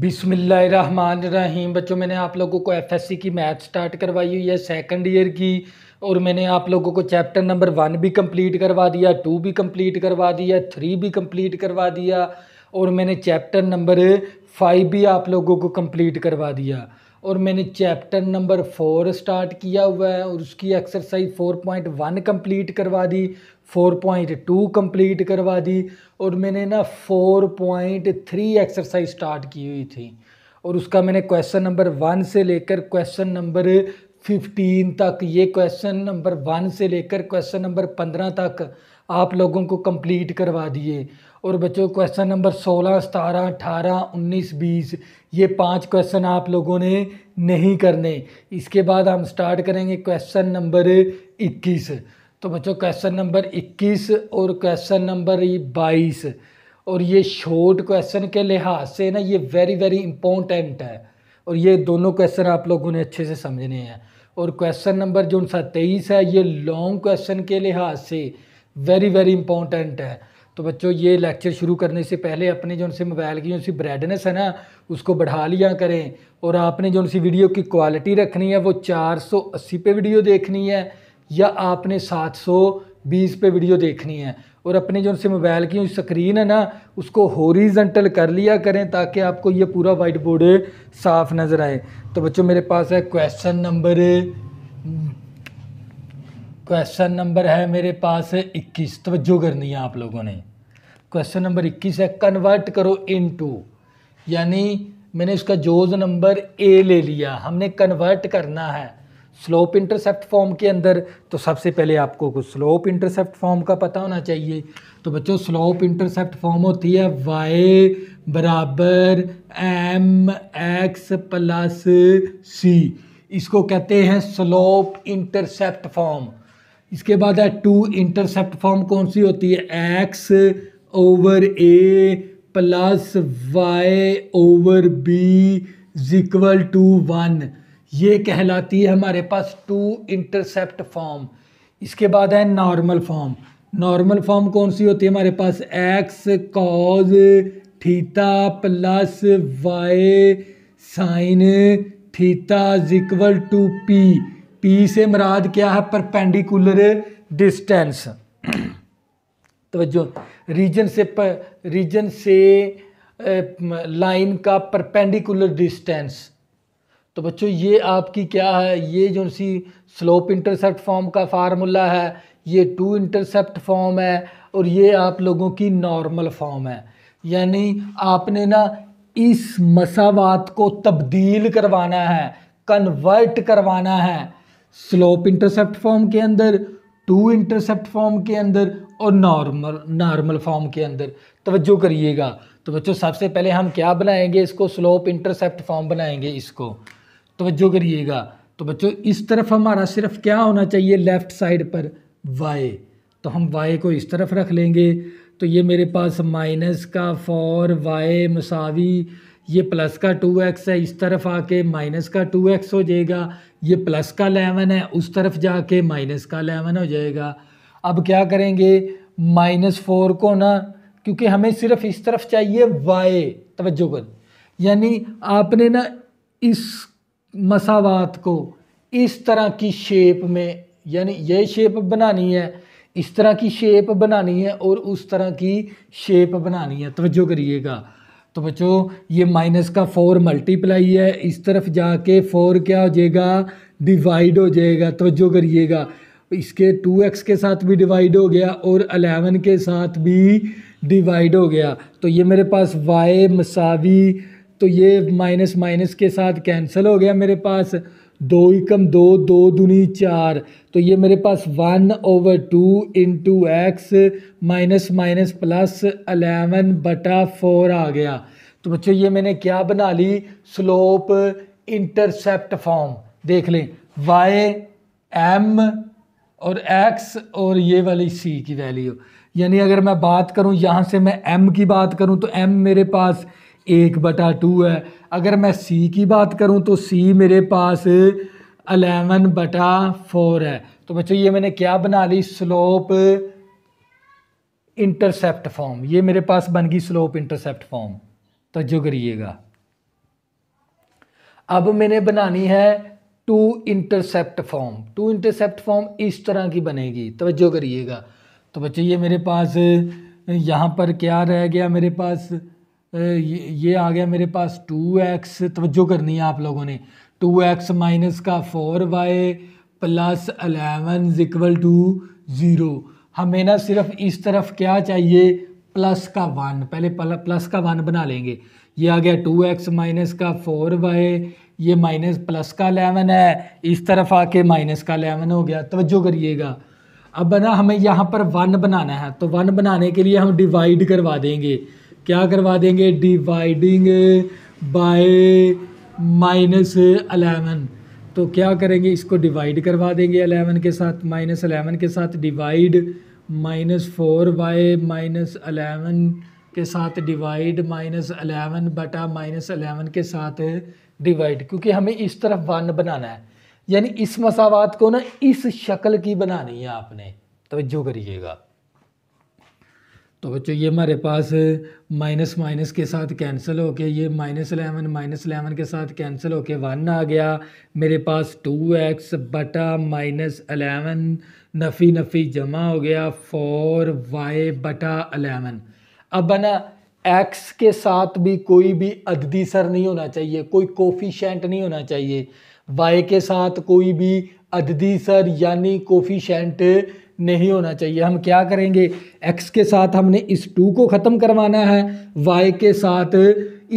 बिसमीम बच्चों मैंने आप लोगों को एफएससी की मैथ स्टार्ट करवाई हुई है सेकंड ईयर की और मैंने आप लोगों को चैप्टर नंबर वन भी कंप्लीट करवा दिया टू भी कंप्लीट करवा दिया थ्री भी कंप्लीट करवा दिया और मैंने चैप्टर नंबर फाइव भी आप लोगों को कंप्लीट करवा दिया और मैंने चैप्टर नंबर फोर स्टार्ट किया हुआ है और उसकी exercise four point one complete करवा दी 4.2 कंप्लीट करवा दी और मैंने ना 4.3 एक्सरसाइज स्टार्ट की हुई थी और उसका मैंने क्वेश्चन नंबर वन से लेकर क्वेश्चन नंबर फिफ्टीन तक ये क्वेश्चन नंबर वन से लेकर क्वेश्चन नंबर पंद्रह तक आप लोगों को कंप्लीट करवा दिए और बच्चों क्वेश्चन नंबर सोलह सतारह अठारह उन्नीस बीस ये पांच क्वेश्चन आप लोगों ने नहीं करने इसके बाद हम स्टार्ट करेंगे क्वेश्चन नंबर इक्कीस तो बच्चों क्वेश्चन नंबर 21 और क्वेश्चन नंबर 22 और ये शॉर्ट क्वेश्चन के लिहाज से ना ये वेरी वेरी इंपॉर्टेंट है और ये दोनों क्वेश्चन आप लोगों ने अच्छे से समझने हैं और क्वेश्चन नंबर जो तेईस है ये लॉन्ग क्वेश्चन के लिहाज से वेरी वेरी इंपॉर्टेंट है तो बच्चों ये लेक्चर शुरू करने से पहले अपने जो उनसे मोबाइल की जो सी ब्राइटनेस है ना उसको बढ़ा लिया करें और आपने जो उनसी वीडियो की क्वालिटी रखनी है वो 480 पे वीडियो देखनी है या आपने 720 पे वीडियो देखनी है और अपने जो उनसे मोबाइल की स्क्रीन है ना उसको होरिजेंटल कर लिया करें ताकि आपको ये पूरा वाइट बोर्ड साफ नज़र आए तो बच्चों मेरे पास है क्वेश्चन नंबर क्वेश्चन नंबर है मेरे पास इक्कीस तवज्जो करनी है आप लोगों ने क्वेश्चन नंबर इक्कीस है कन्वर्ट करो इन टू यानी मैंने इसका जोज नंबर ए ले लिया हमने कन्वर्ट करना है स्लोप इंटरसेप्ट फॉर्म के अंदर तो सबसे पहले आपको कुछ स्लोप इंटरसेप्ट फॉर्म का पता होना चाहिए तो बच्चों स्लोप इंटरसेप्ट फॉर्म होती है वाई बराबर एम एक्स प्लस सी इसको कहते हैं स्लोप इंटरसेप्ट फॉर्म इसके बाद है टू इंटरसेप्ट फॉर्म कौन सी होती है X over A plus Y over B is equal to one ये कहलाती है हमारे पास टू इंटरसेप्ट फॉर्म इसके बाद है नॉर्मल फॉर्म नॉर्मल फॉर्म कौन सी होती है हमारे पास X cos theta plus Y sine theta is equal to P P से मराद क्या है परपेंडिकुलर डिस्टेंस तो रीजन से रीजन से लाइन का परपेंडिकुलर डिस्टेंस तो बच्चों ये आपकी क्या है ये जो सी स्लोप इंटरसेप्ट फॉर्म का फार्मूला है ये टू इंटरसेप्ट फॉर्म है और ये आप लोगों की नॉर्मल फॉर्म है यानी आपने ना इस मसावात को तब्दील करवाना है कन्वर्ट करवाना है स्लोप इंटरसेप्ट फॉर्म के अंदर टू इंटरसेप्ट फॉर्म के अंदर और नॉर्मल नॉर्मल फॉर्म के अंदर तवज्जो करिएगा तो बच्चों सबसे पहले हम क्या बनाएंगे इसको स्लोप इंटरसेप्ट फॉर्म बनाएंगे इसको तोज्जो करिएगा तो बच्चों इस तरफ हमारा सिर्फ क्या होना चाहिए लेफ़्ट साइड पर वाई तो हम वाई को इस तरफ रख लेंगे तो ये मेरे पास माइनस का फोर वाई मसावी ये प्लस का टू एक्स है इस तरफ आके माइनस का टू एक्स हो जाएगा ये प्लस का अलेवन है उस तरफ जाके माइनस का लेवन हो जाएगा अब क्या करेंगे माइनस फोर को ना क्योंकि हमें सिर्फ इस तरफ चाहिए वाई तोज्जो कर यानी आपने ना इस मसावात को इस तरह की शेप में यानी ये शेप बनानी है इस तरह की शेप बनानी है और उस तरह की शेप बनानी है तवज्जो करिएगा तो बच्चों ये माइनस का फोर मल्टीप्लाई है इस तरफ जाके फोर क्या हो जाएगा डिवाइड हो जाएगा तवज्जो करिएगा इसके टू एक्स के साथ भी डिवाइड हो गया और अलेवन के साथ भी डिवाइड हो गया तो ये मेरे पास वाई मसावी तो ये माइनस माइनस के साथ कैंसिल हो गया मेरे पास दो इकम दो दो दुनी चार तो ये मेरे पास one over two into X minus minus plus eleven बटा फोर आ गया तो बच्चों ये मैंने क्या बना ली स्लोप इंटरसेप्ट फॉर्म देख लें वाई एम और एक्स और ये वाली सी की वैल्यू यानी अगर मैं बात करूं यहाँ से मैं एम की बात करूं तो एम मेरे पास एक बटा टू है अगर मैं सी की बात करूँ तो सी मेरे पास अलेवन बटा फोर है तो बच्चों ये मैंने क्या बना ली स्लोप इंटरसेप्ट फॉर्म ये मेरे पास बन गई स्लोप इंटरसेप्ट फॉर्म तो जो करिएगा अब मैंने बनानी है two intercept form two intercept form इस तरह की बनेगी तवज्जो करिएगा तो बच्चों ये मेरे पास यहाँ पर क्या रह गया मेरे पास ये ये आ गया मेरे पास टू एक्स तवज्जो करनी है आप लोगों ने टू एक्स माइनस का four Y plus eleven equal to zero हमें ना सिर्फ इस तरफ क्या चाहिए प्लस का वन पहले प्लस का वन बना लेंगे ये आ गया टू एक्स माइनस का फोर वाई ये माइनस प्लस का अलेवन है इस तरफ आके माइनस का अलेवन हो गया तवज्जो करिएगा अब ना हमें यहाँ पर वन बनाना है तो वन बनाने के लिए हम डिवाइड करवा देंगे क्या करवा देंगे डिवाइडिंग बाय माइनस अलेवन तो क्या करेंगे इसको डिवाइड करवा देंगे अलेवन के साथ माइनस अलेवन के साथ divide minus four by minus eleven के साथ डिवाइड माइनस अलेवन बटा माइनस अलेवन के साथ डिवाइड क्योंकि हमें इस तरफ वन बनाना है यानी इस मसावत को ना इस शक्ल की बनानी है आपने जो करिएगा तो बच्चों ये हमारे पास माइनस माइनस के साथ कैंसिल हो के ये माइनस एलेवन माइनस एलेवन के साथ कैंसिल हो के वन आ गया मेरे पास टू एक्स बटा माइनस एलेवन नफ़ी नफ़ी जमा हो गया फोर वाई बटा अलेवन अब बना एक्स के साथ भी कोई भी अददी सर नहीं होना चाहिए कोई कोफिशेंट नहीं होना चाहिए वाई के साथ कोई भी अददी सर यानी कोफिशेंट नहीं होना चाहिए हम क्या करेंगे एक्स के साथ हमने इस टू को ख़त्म करवाना है वाई के साथ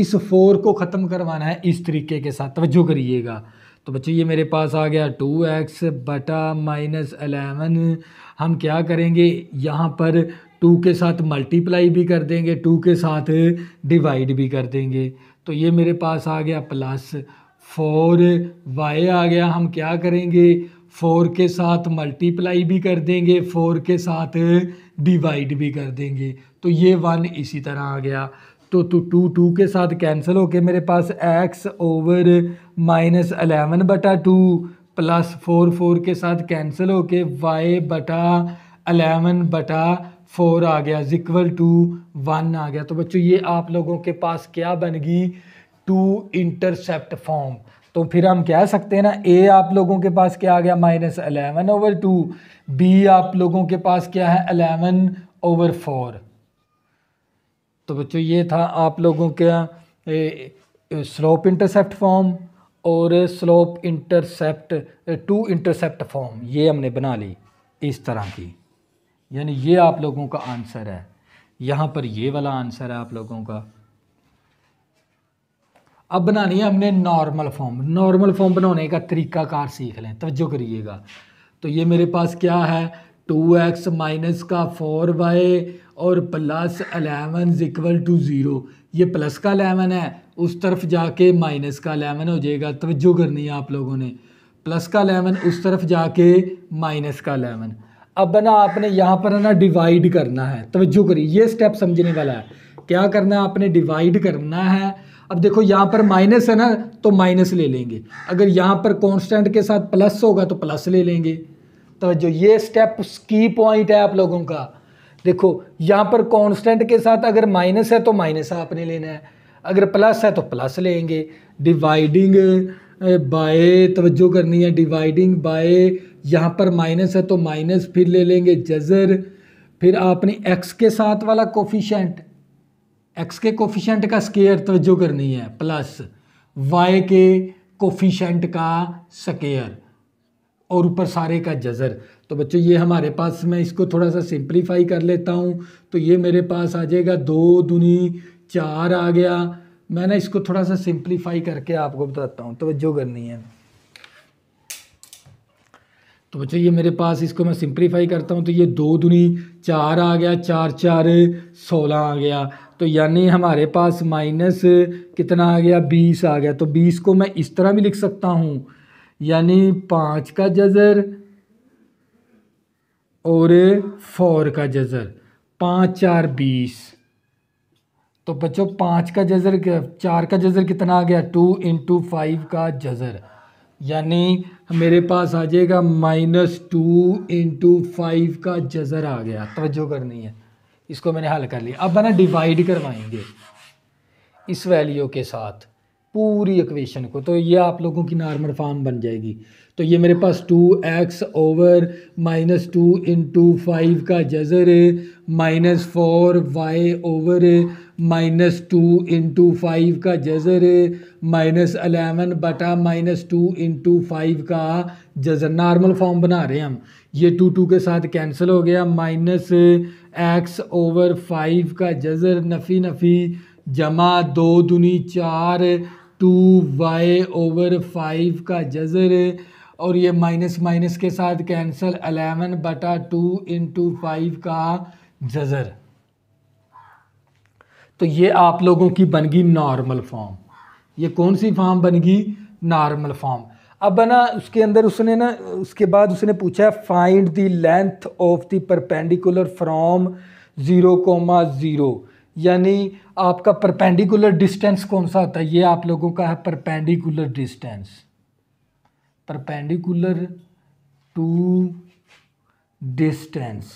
इस फोर को ख़त्म करवाना है इस तरीके के साथ तवज्जो करिएगा तो बच्चों ये मेरे पास आ गया टू एक्स बटा माइनस अलेवन हम क्या करेंगे यहाँ पर टू के साथ मल्टीप्लाई भी कर देंगे टू के साथ डिवाइड भी कर देंगे तो ये मेरे पास आ गया प्लस फोर वाई आ गया हम क्या करेंगे फोर के साथ मल्टीप्लाई भी कर देंगे फोर के साथ डिवाइड भी कर देंगे तो ये वन इसी तरह आ गया तो टू तो टू टू के साथ कैंसिल होके मेरे पास एक्स ओवर माइनस अलेवन बटा टू प्लस फोर फोर के साथ कैंसिल के वाई बटा अलेवन बटा फोर आ गया जिक्वल टू वन आ गया तो बच्चों ये आप लोगों के पास क्या बन गई टू इंटरसेप्ट फॉर्म तो फिर हम कह सकते हैं ना ए आप लोगों के पास क्या आ गया minus eleven over two B आप लोगों के पास क्या है अलेवन ओवर फोर तो बच्चों ये था आप लोगों का स्लोप इंटरसेप्ट फॉर्म और slope intercept two intercept form ये हमने बना ली इस तरह की यानी ये आप लोगों का आंसर है यहाँ पर ये वाला आंसर है आप लोगों का अब बनानी है हमने नॉर्मल फॉर्म नॉर्मल फॉर्म बनाने का तरीका कार सीख लें तवज्जो करिएगा तो ये मेरे पास क्या है टू एक्स माइनस का फोर वाई और plus eleven equal to zero ये प्लस का अलेवन है उस तरफ जाके माइनस का अलेवन हो जाएगा तवज्जो करनी है आप लोगों ने प्लस का अलेवन उस तरफ जाके माइनस का अलेवन अब ना आपने यहाँ पर ना डिवाइड करना है तवज्जो करिए ये स्टेप समझने वाला है क्या करना है आपने डिवाइड करना है अब देखो यहाँ पर माइनस है ना तो माइनस ले लेंगे अगर यहाँ पर कांस्टेंट के साथ प्लस होगा तो प्लस ले लेंगे तो जो ये स्टेप की पॉइंट है आप लोगों का देखो यहाँ पर कांस्टेंट के साथ अगर माइनस है तो माइनस आपने लेना है अगर प्लस है तो प्लस लेंगे डिवाइडिंग बाय तवज्जो करनी है डिवाइडिंग बाय यहाँ पर माइनस है तो माइनस फिर ले लेंगे जजर फिर आपने एक्स के साथ वाला कोफिशेंट एक्स के कोफिशेंट का स्केयर तवज्जो करनी है प्लस वाई के कोफिशेंट का स्केयर और ऊपर सारे का जजर तो बच्चों ये हमारे पास मैं इसको थोड़ा सा सिंप्लीफाई कर लेता हूँ तो ये मेरे पास आ जाएगा दो दुनी चार आ गया मैं ना इसको थोड़ा सा सिंप्लीफाई करके आपको बताता हूँ तोज्जो करनी है तो बच्चों ये मेरे पास इसको मैं सिंप्लीफाई करता हूँ तो ये दो दुनी चार आ गया चार चार सोलह आ गया तो यानी हमारे पास माइनस कितना आ गया बीस आ गया तो बीस को मैं इस तरह भी लिख सकता हूँ यानी पाँच का जज़र और फोर का जज़र पाँच चार बीस तो बच्चों पाँच का जज़र चार का जज़र कितना आ गया टू इंटू फाइव का जज़र यानी मेरे पास आ जाएगा माइनस टू इंटू फाइव का जज़र आ गया तवज्जो करनी है इसको मैंने हल कर लिया अब बना डिवाइड करवाएंगे इस वैल्यू के साथ पूरी इक्वेशन को तो ये आप लोगों की नॉर्मल फॉर्म बन जाएगी तो ये मेरे पास two X over minus two into five का जजर minus four Y over minus two into five का जजर माइनस अलेवन बटा minus two into five का जजर नॉर्मल फॉर्म बना रहे हैं हम ये टू टू के साथ कैंसिल हो गया माइनस एक्स ओवर फाइव का जजर नफ़ी नफ़ी जमा दो दुनी चार टू वाई ओवर फाइव का जजर और ये माइनस माइनस के साथ कैंसल अलेवन बटा टू इंटू फाइव का जजर तो ये आप लोगों की बन गई नॉर्मल फॉर्म ये कौन सी फॉर्म बन गई नॉर्मल फॉर्म अब ना उसके अंदर उसने ना उसके बाद उसने पूछा find the length of the perpendicular from zero comma zero यानी आपका परपेंडिकुलर डिस्टेंस कौन सा होता है ये आप लोगों का है perpendicular distance perpendicular two distance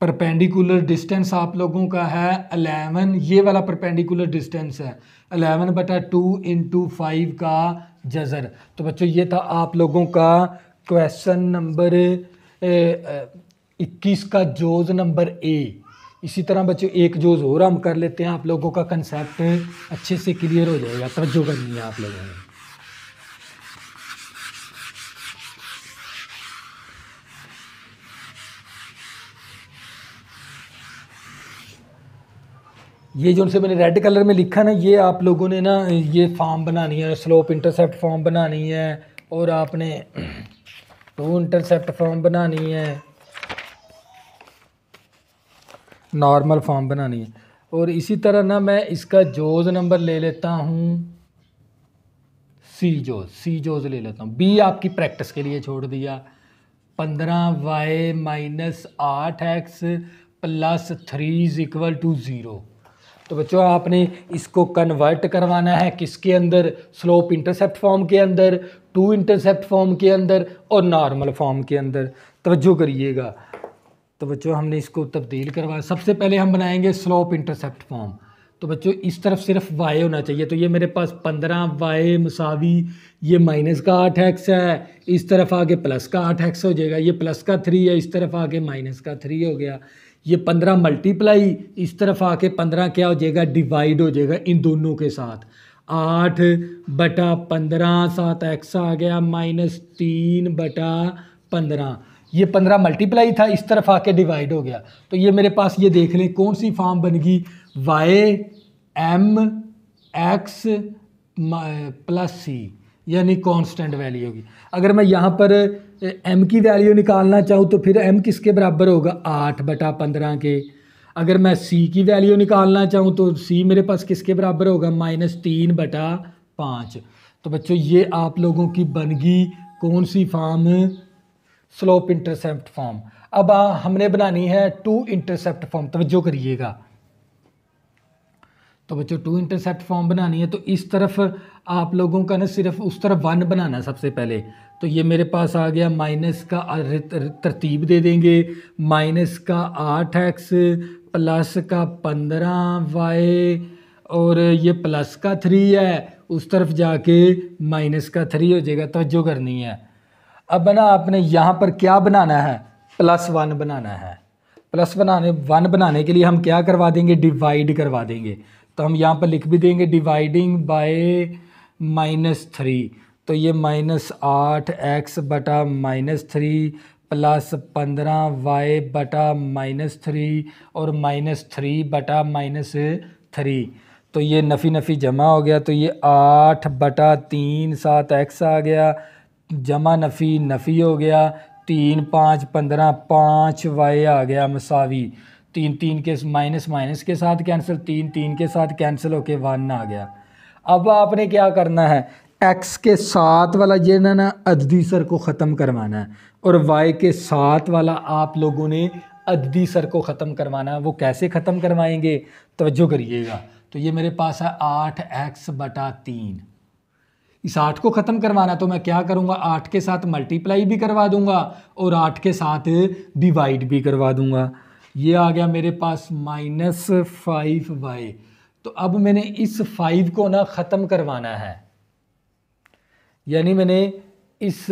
perpendicular distance आप लोगों का है अलेवन ये वाला परपेंडिकुलर डिस्टेंस है अलेवन बटा टू इंटू फाइव का जज़र तो बच्चों ये था आप लोगों का क्वेश्चन नंबर इक्कीस का जोज नंबर ए इसी तरह बच्चों एक जोज और हम कर लेते हैं आप लोगों का कंसेप्ट अच्छे से क्लियर हो जाएगा तवज्जो करनी है आप लोगों ने ये जो उनसे मैंने रेड कलर में लिखा ना ये आप लोगों ने ना ये फॉर्म बनानी है स्लोप इंटरसेप्ट फॉर्म बनानी है और आपने टू इंटरसेप्ट फॉर्म बनानी है नॉर्मल फॉर्म बनानी है और इसी तरह ना मैं इसका जोज नंबर ले लेता हूँ सी जोज सी जोज ले लेता हूँ बी आपकी प्रैक्टिस के लिए छोड़ दिया पंद्रह वाई माइनस आठ X plus three is equal to zero तो बच्चों आपने इसको कन्वर्ट करवाना है किसके अंदर स्लोप इंटरसेप्ट फॉर्म के अंदर टू इंटरसेप्ट फॉर्म के अंदर और नॉर्मल फॉर्म के अंदर तवज्जो करिएगा तो बच्चों हमने इसको तब्दील करवाया सबसे पहले हम बनाएंगे स्लोप इंटरसेप्ट फॉर्म तो बच्चों इस तरफ सिर्फ वाई होना चाहिए तो ये मेरे पास पंद्रह वाई मसावी ये माइनस का आठ एक्स है इस तरफ आगे प्लस का आठ एक्स हो जाएगा ये प्लस का थ्री है इस तरफ आगे माइनस का थ्री हो गया ये पंद्रह मल्टीप्लाई इस तरफ आके पंद्रह क्या हो जाएगा डिवाइड हो जाएगा इन दोनों के साथ आठ बटा पंद्रह सात एक्स आ गया माइनस तीन बटा पंद्रह ये पंद्रह मल्टीप्लाई था इस तरफ आके डिवाइड हो गया तो ये मेरे पास ये देख लें कौन सी फॉर्म बन गई Y M X plus C यानी कांस्टेंट वैल्यू होगी अगर मैं यहाँ पर एम की वैल्यू निकालना चाहूँ तो फिर एम किसके बराबर होगा आठ बटा पंद्रह के अगर मैं सी की वैल्यू निकालना चाहूँ तो सी मेरे पास किसके बराबर होगा माइनस तीन बटा पाँच तो बच्चों ये आप लोगों की बनगी कौन सी फॉर्म स्लोप इंटरसेप्ट फॉर्म अब आ, हमने बनानी है टू इंटरसेप्ट फॉर्म तवज्जो करिएगा तो बच्चों टू इंटरसेप्ट फॉर्म बनानी है तो इस तरफ आप लोगों का ना सिर्फ उस तरफ वन बनाना सबसे पहले तो ये मेरे पास आ गया माइनस का तरतीब दे देंगे माइनस का आठ एक्स प्लस का पंद्रह वाई और ये प्लस का थ्री है उस तरफ जाके माइनस का थ्री हो जाएगा तो जो करनी है अब बना आपने यहाँ पर क्या बनाना है प्लस वन बनाना है प्लस बनाने वन बनाने के लिए हम क्या करवा देंगे डिवाइड करवा देंगे तो हम यहाँ पर लिख भी देंगे डिवाइडिंग बाय माइनस थ्री तो ये माइनस आठ एक्स बटा माइनस थ्री प्लस पंद्रह वाई बटा माइनस थ्री और माइनस थ्री बटा माइनस थ्री तो ये नफ़ी नफ़ी जमा हो गया तो ये आठ बटा तीन सात एक्स आ गया जमा नफ़ी नफ़ी हो गया तीन पाँच पंद्रह पाँच वाई आ गया मसावी तीन तीन के माइनस माइनस के साथ कैंसिल तीन तीन के साथ कैंसिल होके वन आ गया अब आपने क्या करना है एक्स के साथ वाला ये ना ना अददी सर को ख़त्म करवाना है और वाई के साथ वाला आप लोगों ने अददी सर को ख़त्म करवाना है वो कैसे ख़त्म करवाएंगे तवज्जो करिएगा तो ये मेरे पास है आठ एक्स बटा तीन इस आठ को ख़त्म करवाना तो मैं क्या करूँगा आठ के साथ मल्टीप्लाई भी करवा दूँगा और आठ के साथ डिवाइड भी करवा दूँगा ये आ गया मेरे पास माइनस फाइव वाई तो अब मैंने इस फाइव को ना ख़त्म करवाना है यानी मैंने इस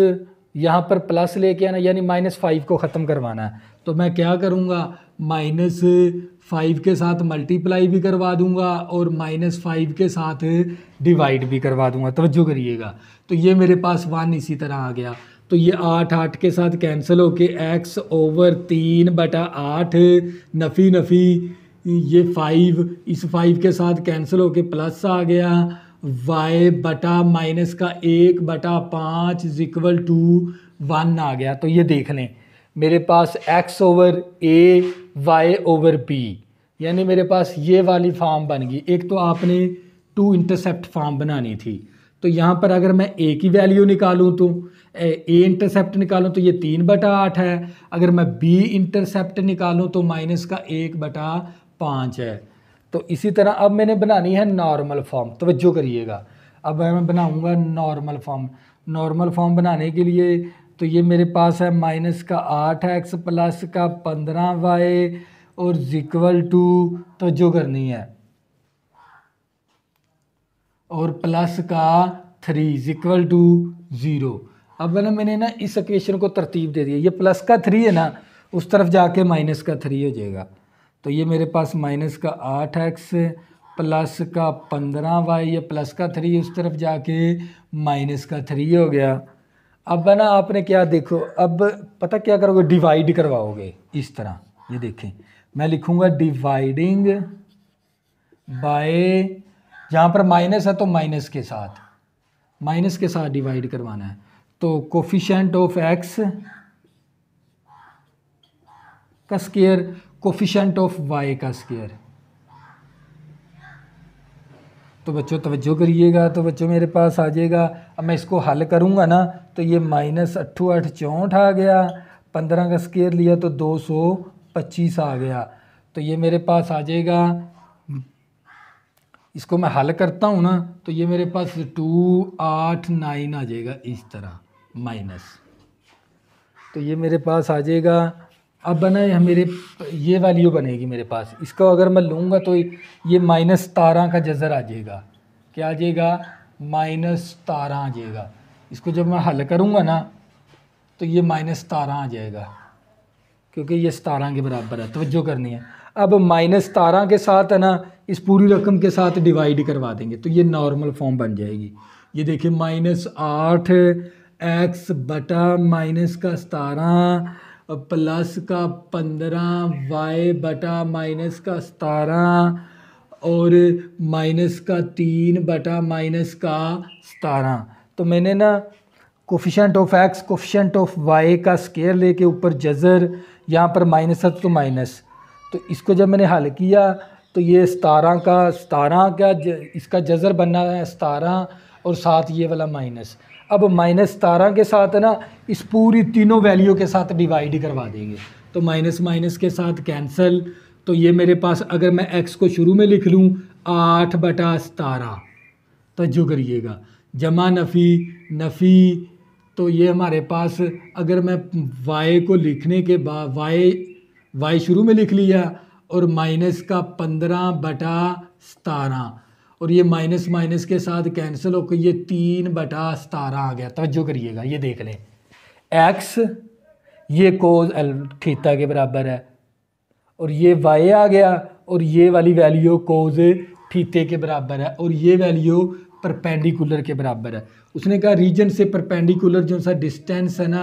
यहाँ पर प्लस लेके आना यानी माइनस फाइव को ख़त्म करवाना है तो मैं क्या करूँगा माइनस फाइव के साथ मल्टीप्लाई भी करवा दूंगा और माइनस फाइव के साथ डिवाइड भी करवा दूंगा तवज्जो करिएगा तो ये मेरे पास वन इसी तरह आ गया तो ये आठ आठ के साथ कैंसिल होके एक्स ओवर तीन बटा आठ नफ़ी नफ़ी ये फाइव इस फाइव के साथ कैंसिल होके प्लस आ गया वाई बटा माइनस का एक बटा पाँच इज इक्वल टू वन आ गया तो ये देख लें मेरे पास X over A Y over B यानी मेरे पास ये वाली फार्म बन गई एक तो आपने टू इंटरसेप्ट फार्म बनानी थी तो यहाँ पर अगर मैं ए की वैल्यू निकालूँ तो ए इंटरसेप्ट निकालूँ तो ये तीन बटा आठ है अगर मैं बी इंटरसेप्ट निकालूँ तो माइनस का एक बटा पाँच है तो इसी तरह अब मैंने बनानी है नॉर्मल फॉर्म तवज्जो करिएगा अब मैं बनाऊँगा नॉर्मल फॉर्म नॉर्मल फॉर्म बनाने के लिए तो ये मेरे पास है माइनस का आठ एक्स प्लस का पंद्रह वाई और इक्वल टू तवज्जो करनी है और प्लस का थ्री जिक्वल टू ज़ीरो अब ना मैंने ना इस इक्वेशन को तरतीब दे दिया ये प्लस का थ्री है ना उस तरफ जाके माइनस का थ्री हो जाएगा तो ये मेरे पास माइनस का आठ एक्स प्लस का पंद्रह वाई या प्लस का थ्री उस तरफ जाके माइनस का थ्री हो गया अब बना आपने क्या देखो अब पता क्या करोगे डिवाइड करवाओगे इस तरह ये देखें मैं लिखूँगा डिवाइडिंग बाय जहाँ पर माइनस है तो माइनस के साथ माइनस के साथ डिवाइड करवाना है तो कोफिशेंट ऑफ एक्स का स्केयर कोफिशेंट ऑफ वाई का स्केयर तो बच्चों तवज्जो करिएगा तो बच्चों मेरे पास आ जाएगा अब मैं इसको हल करूँगा ना तो ये माइनस अट्ठू आठ चौंठ आ गया पंद्रह का स्केयर लिया तो दो सौ पच्चीस आ गया तो ये मेरे पास आ जाएगा इसको मैं हल करता हूँ ना तो ये मेरे पास टू आठ नाइन आ जाएगा इस तरह माइनस तो ये मेरे पास आ जाएगा अब बनाए मेरे ये वैल्यू बनेगी मेरे पास इसको अगर मैं लूँगा तो ये माइनस सतारह का जजर आ जाएगा क्या आ जाएगा माइनस सतारह आ जाएगा इसको जब मैं हल करूँगा ना तो ये माइनस सतारह आ जाएगा क्योंकि ये सतारह के बराबर है तोज्जो करनी है अब माइनस सतारह के साथ है ना इस पूरी रकम के साथ डिवाइड करवा देंगे तो ये नॉर्मल फॉर्म बन जाएगी ये देखिए माइनस आठ एक्स बटा माइनस का सतारह प्लस का पंद्रह वाई बटा माइनस का सतारह और माइनस का तीन बटा माइनस का सतारह तो मैंने ना coefficient of x coefficient of Y का स्केयर लेके ऊपर जज़र यहाँ पर माइनस है तो माइनस तो इसको जब मैंने हल किया तो ये सतारह का सतारह का इसका जज़र बनना है सतारह और साथ ये वाला माइनस अब माइनस सतारह के साथ ना इस पूरी तीनों वैल्यू के साथ डिवाइड करवा देंगे तो माइनस माइनस के साथ कैंसिल तो ये मेरे पास अगर मैं एक्स को शुरू में लिख लूँ आठ बटा सतारह तो करिएगा जमा नफ़ी नफ़ी तो ये हमारे पास अगर मैं वाई को लिखने के बाद वाई वाई शुरू में लिख लिया और माइनस का पंद्रह बटा सतारह और ये माइनस माइनस के साथ कैंसिल होकर ये तीन बटा सतारह आ गया तवज्जो करिएगा ये देख लें एक्स ये कोज एल थीता के बराबर है और ये वाई आ गया और ये वाली वैल्यू कोज थीते के बराबर है और ये वैल्यू परपेंडिकुलर के बराबर है उसने कहा रीजन से परपेंडिकुलर जो सा डिस्टेंस है ना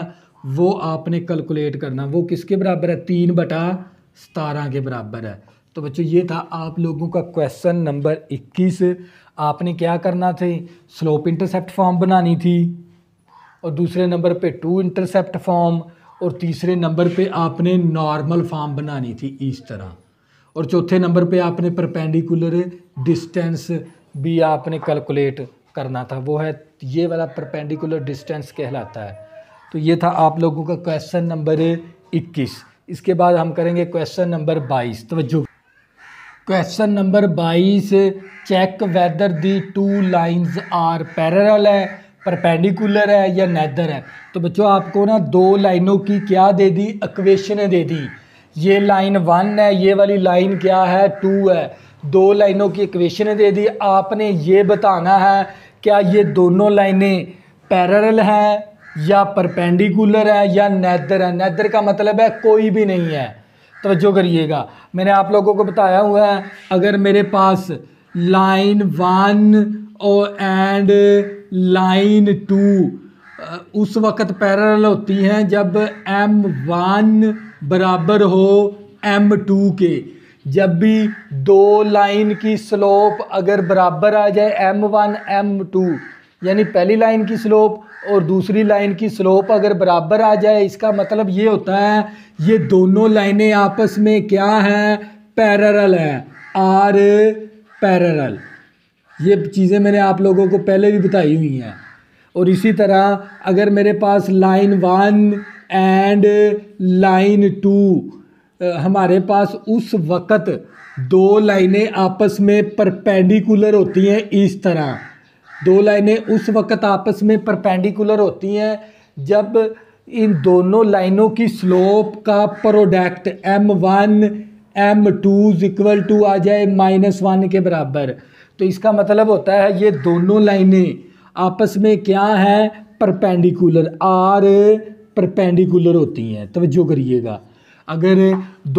वो आपने कैलकुलेट करना वो किसके बराबर है तीन बटा सतारह के बराबर है तो बच्चों ये था आप लोगों का क्वेश्चन नंबर 21 आपने क्या करना थे स्लोप इंटरसेप्ट फॉर्म बनानी थी और दूसरे नंबर पे टू इंटरसेप्ट फॉर्म और तीसरे नंबर पे आपने नॉर्मल फॉर्म बनानी थी इस तरह और चौथे नंबर पे आपने परपेंडिकुलर डिस्टेंस भी आपने कैलकुलेट करना था वो है ये वाला परपेंडिकुलर डिस्टेंस कहलाता है तो ये था आप लोगों का क्वेश्चन नंबर इक्कीस इसके बाद हम करेंगे क्वेश्चन नंबर बाईस तो क्वेश्चन नंबर बाईस check whether the two lines are parallel है परपेंडिकुलर है या नैदर है तो बच्चों आपको ना दो लाइनों की क्या दे दी अक्वेशनें दे दी ये लाइन वन है ये वाली लाइन क्या है टू है दो लाइनों की इक्वेशन दे दी आपने ये बताना है क्या ये दोनों लाइनें पैरल हैं या परपेंडिकुलर है या नैदर है नैदर का मतलब है कोई भी नहीं है तवज्जो करिएगा मैंने आप लोगों को बताया हुआ है अगर मेरे पास लाइन वन और एंड लाइन टू उस वक्त पैरल होती हैं जब एम वन बराबर हो एम टू के जब भी दो लाइन की स्लोप अगर बराबर आ जाए एम वन एम टू यानी पहली लाइन की स्लोप और दूसरी लाइन की स्लोप अगर बराबर आ जाए इसका मतलब ये होता है ये दोनों लाइनें आपस में क्या हैं पैरल हैं आर पैरल ये चीज़ें मैंने आप लोगों को पहले भी बताई हुई हैं और इसी तरह अगर मेरे पास line one and line two हमारे पास उस वक़्त दो लाइनें आपस में परपेंडिकुलर होती हैं इस तरह दो लाइनें उस वक्त आपस में परपेंडिकुलर होती हैं जब इन दोनों लाइनों की स्लोप का product M one M two equal to आ जाए माइनस वन के बराबर तो इसका मतलब होता है ये दोनों लाइनें आपस में क्या हैं परपेंडिकुलर आर परपेंडिकुलर होती हैं तवज्जो करिएगा अगर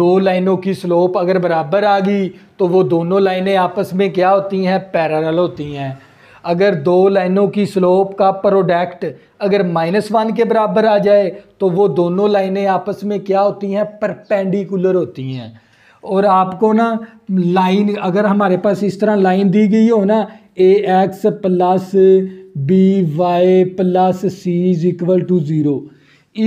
दो लाइनों की स्लोप अगर बराबर आ गई तो वो दोनों लाइनें आपस में क्या होती हैं पैरल होती हैं अगर दो लाइनों की स्लोप का प्रोडक्ट अगर माइनस वन के बराबर आ जाए तो वो दोनों लाइनें आपस में क्या होती हैं परपेंडिकुलर होती हैं और आपको ना लाइन अगर हमारे पास इस तरह लाइन दी गई हो ना A X plus B Y plus C is equal to zero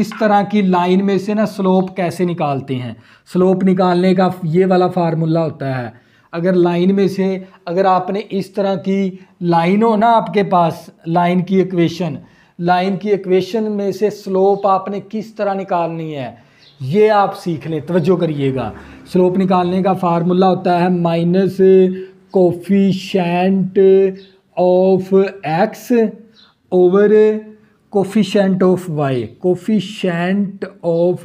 इस तरह की लाइन में से ना स्लोप कैसे निकालते हैं स्लोप निकालने का ये वाला फार्मूला होता है अगर लाइन में से अगर आपने इस तरह की लाइन हो ना आपके पास लाइन की इक्वेशन लाइन की इक्वेशन में से स्लोप आपने किस तरह निकालनी है ये आप सीख लें तवज्जो करिएगा स्लोप निकालने का फार्मूला होता है minus coefficient of X over coefficient of Y coefficient of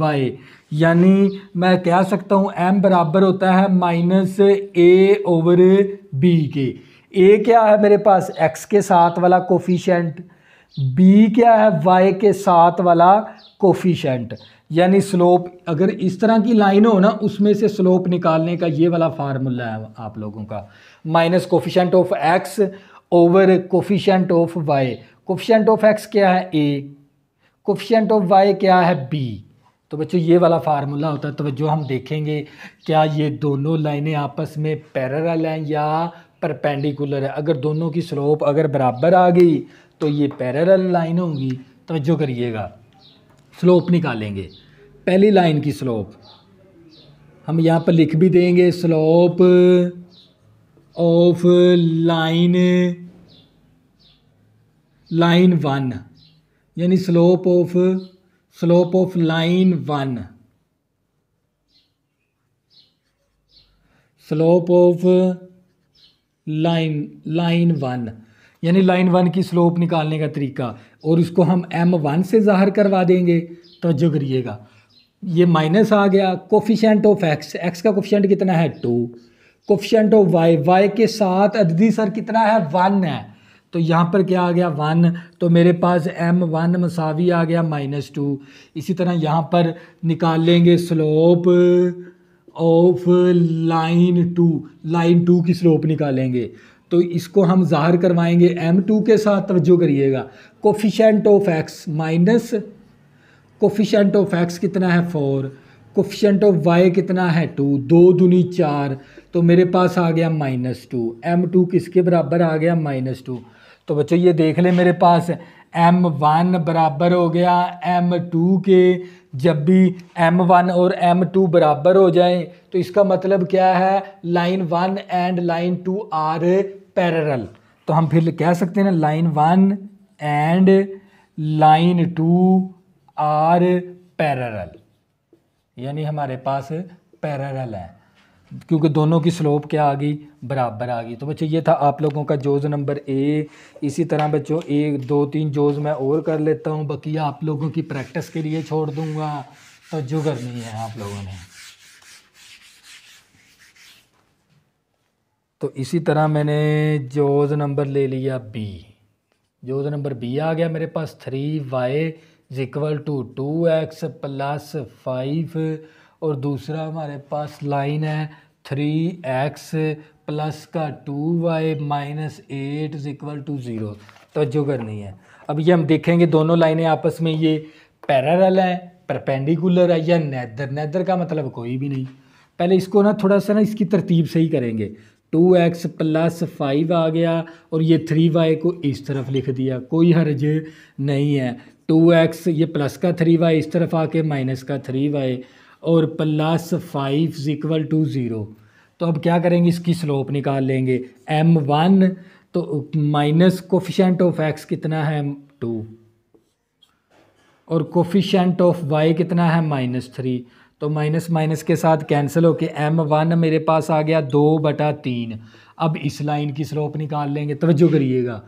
Y यानी मैं कह सकता हूँ एम बराबर होता है माइनस ए ओवर बी के ए क्या है मेरे पास एक्स के साथ वाला कोफिशेंट बी क्या है वाई के साथ वाला कोफिशेंट यानी स्लोप अगर इस तरह की लाइन हो ना उसमें से स्लोप निकालने का ये वाला फार्मूला है आप लोगों का minus coefficient of X over coefficient of Y coefficient of X क्या है ए कोफिशेंट ऑफ वाई क्या है बी तो बच्चों ये वाला फार्मूला होता है तो जो हम देखेंगे क्या ये दोनों लाइनें आपस में पैरल हैं या परपेंडिकुलर है अगर दोनों की स्लोप अगर बराबर आ गई तो ये पैरल लाइन होंगी तोज्जो करिएगा स्लोप निकालेंगे पहली लाइन की स्लोप हम यहाँ पर लिख भी देंगे slope of line line one यानी slope of slope of line one slope of line line one यानी लाइन वन की स्लोप निकालने का तरीका और उसको हम एम वन से ज़ाहिर करवा देंगे तो जो करिएगा ये माइनस आ गया कोफिशेंट ऑफ एक्स एक्स का कोफिशेंट कितना है two coefficient of y y के साथ अददी सर कितना है वन है तो यहाँ पर क्या आ गया वन तो मेरे पास एम वन मसावी आ गया माइनस टू इसी तरह यहाँ पर निकाल लेंगे slope of line two line two की स्लोप निकालेंगे तो इसको हम ज़ाहिर करवाएंगे एम टू के साथ तवज्जो करिएगा coefficient of x minus coefficient of x कितना है फोर कोफिशेंट ऑफ वाई कितना है टू दो दुनी चार तो मेरे पास आ गया माइनस टू एम टू किसके बराबर आ गया माइनस टू तो बच्चों ये देख लें मेरे पास एम वन बराबर हो गया एम टू के जब भी एम वन और एम टू बराबर हो जाएं तो इसका मतलब क्या है line one and line two are parallel तो हम फिर कह सकते हैं line one and line two are parallel यानी हमारे पास पैरल है क्योंकि दोनों की स्लोप क्या आ गई बराबर आ गई तो बच्चे ये था आप लोगों का जोज़ नंबर ए इसी तरह बच्चों एक दो तीन जोज़ मैं और कर लेता हूँ बकिया आप लोगों की प्रैक्टिस के लिए छोड़ दूँगा तो जो करनी है आप लोगों ने तो इसी तरह मैंने जोज़ नंबर ले लिया बी जोज़ नंबर बी आ गया मेरे पास three y is equal to two x plus five और दूसरा हमारे पास लाइन है थ्री एक्स प्लस का two y minus eight is equal to zero तोज्जो करनी है अब ये हम देखेंगे दोनों लाइनें आपस में ये पैरल है परपेंडिकुलर है या नैदर नैदर का मतलब कोई भी नहीं पहले इसको ना थोड़ा सा ना इसकी तरतीब से ही करेंगे टू एक्स प्लस फाइव आ गया और ये थ्री वाई को इस तरफ लिख दिया कोई हर्ज नहीं है टू एक्स ये प्लस का थ्री वाई इस तरफ आके माइनस का थ्री वाई और plus five is equal to zero तो अब क्या करेंगे इसकी स्लोप निकाल लेंगे एम वन तो माइनस कोफिशेंट ऑफ एक्स कितना है टू और कोफिशेंट ऑफ वाई कितना है माइनस थ्री तो माइनस माइनस के साथ कैंसिल होके एम वन मेरे पास आ गया दो बटा तीन अब इस लाइन की स्लोप निकाल लेंगे तवज्जो करिएगा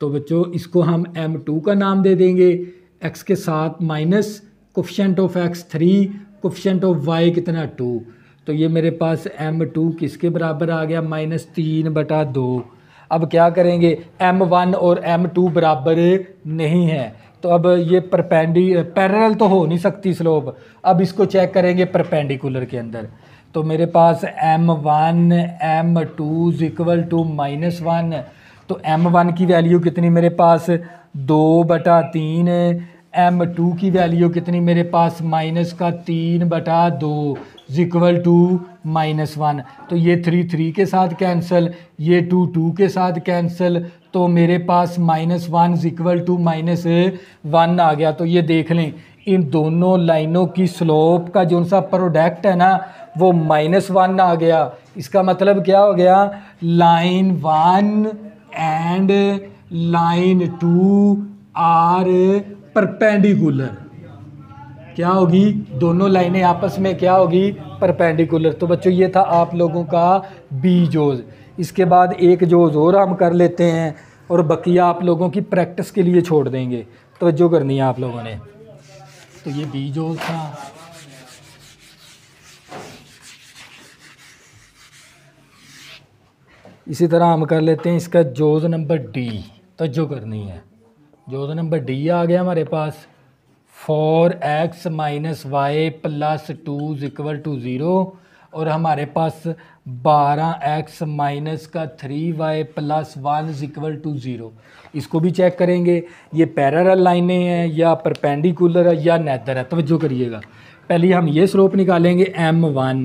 तो बच्चों इसको हम एम टू का नाम दे देंगे एक्स के साथ minus coefficient of x three coefficient of y कितना टू तो ये मेरे पास एम टू किसके बराबर आ गया माइनस तीन बटा दो अब क्या करेंगे एम वन और एम टू बराबर नहीं है तो अब ये परपेंडी पैरल तो हो नहीं सकती स्लोप अब इसको चेक करेंगे परपेंडिकुलर के अंदर तो मेरे पास m one M two equal to minus one तो एम वन की वैल्यू कितनी मेरे पास दो बटा तीन एम टू की वैल्यू कितनी मेरे पास माइनस का तीन बटा दो इक्वल टू माइनस वन तो ये थ्री थ्री के साथ कैंसिल ये टू टू के साथ कैंसिल तो मेरे पास minus one equal to minus one आ गया तो ये देख लें इन दोनों लाइनों की स्लोप का जो सा प्रोडक्ट है ना वो माइनस वन आ गया इसका मतलब क्या हो गया line one and line two are perpendicular क्या होगी दोनों लाइनें आपस में क्या होगी परपेंडिकुलर तो बच्चों ये था आप लोगों का बी जोज इसके बाद एक जोज और हम कर लेते हैं और बकिया आप लोगों की प्रैक्टिस के लिए छोड़ देंगे तवज्जो करनी है आप लोगों ने तो ये बी जोज था इसी तरह हम कर लेते हैं इसका जोज नंबर डी तवज्जो करनी है जो तो नंबर डी आ गया हमारे पास four x minus y plus two equal to zero और हमारे पास बारह एक्स माइनस का three y plus one equal to zero इसको भी चेक करेंगे ये पैरल लाइनें हैं या परपेंडिकुलर है या नैदर है तवज्जो करिएगा पहले हम ये स्लोप निकालेंगे एम वन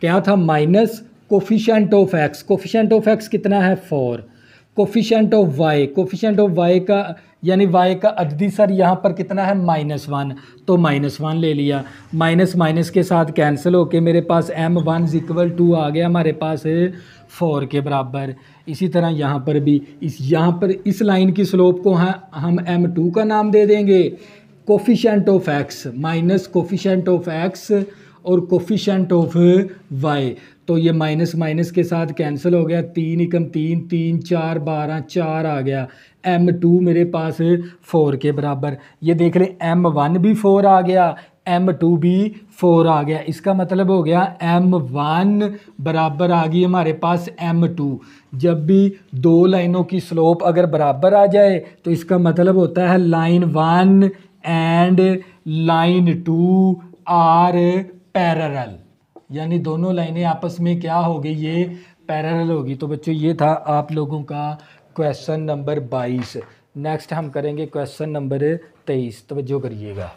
क्या था minus coefficient of x coefficient of x कितना है four coefficient of Y coefficient of Y का यानी वाई का अददी सर यहाँ पर कितना है माइनस वन तो माइनस वन ले लिया माइनस माइनस के साथ कैंसिल होके मेरे पास m one is equal to आ गया हमारे पास फोर के बराबर इसी तरह यहाँ पर भी इस यहाँ पर इस लाइन की स्लोप को हाँ, हम एम टू का नाम दे देंगे coefficient of x minus coefficient of x और कोफिशेंट ऑफ वाई तो ये माइनस माइनस के साथ कैंसिल हो गया तीन एकम तीन तीन चार बारह चार आ गया एम टू मेरे पास फोर के बराबर ये देख रहे एम वन भी फोर आ गया एम टू भी फोर आ गया इसका मतलब हो गया एम वन बराबर आ गई हमारे पास एम टू जब भी दो लाइनों की स्लोप अगर बराबर आ जाए तो इसका मतलब होता है line one and line two are parallel यानी दोनों लाइनें आपस में क्या हो गई ये पैरल होगी तो बच्चों ये था आप लोगों का क्वेश्चन नंबर बाईस नेक्स्ट हम करेंगे क्वेश्चन नंबर तेईस तवज्जो करिएगा